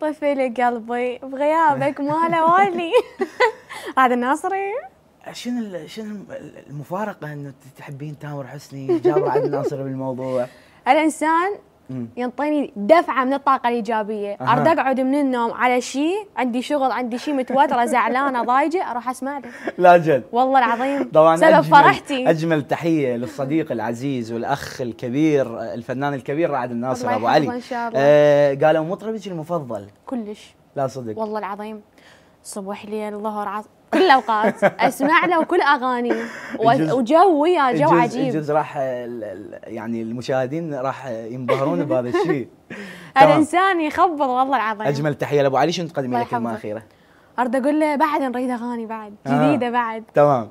طفي لي قلبي بغيابك ما له والي هذا الناصري شنو شنو المفارقه انه تحبين تامر حسني جابوا عبد الناصر بالموضوع الانسان ينطيني دفعه من الطاقه الايجابيه أه. ارد اقعد من النوم على شيء عندي شغل عندي شيء متوتره زعلانه ضايجه اروح اسمع له لا جد والله العظيم طبعا سبب أجمل فرحتي اجمل تحيه للصديق العزيز والاخ الكبير الفنان الكبير رعد الناصر ابو علي إن شاء الله. آه قالوا مطربك المفضل كلش لا صدق والله العظيم صبح ليل ظهر عصر كل الاوقات اسمع له كل اغاني وجو ويا جو عجيب الجزء راح يعني المشاهدين راح ينبهرون بهذا الشيء الانسان يخبر والله العظيم اجمل تحيه لابو علي شنو تقدمي لك كلمه اخيره؟ ارد اقول له بعد نريد اغاني بعد آه. جديده آه. بعد تمام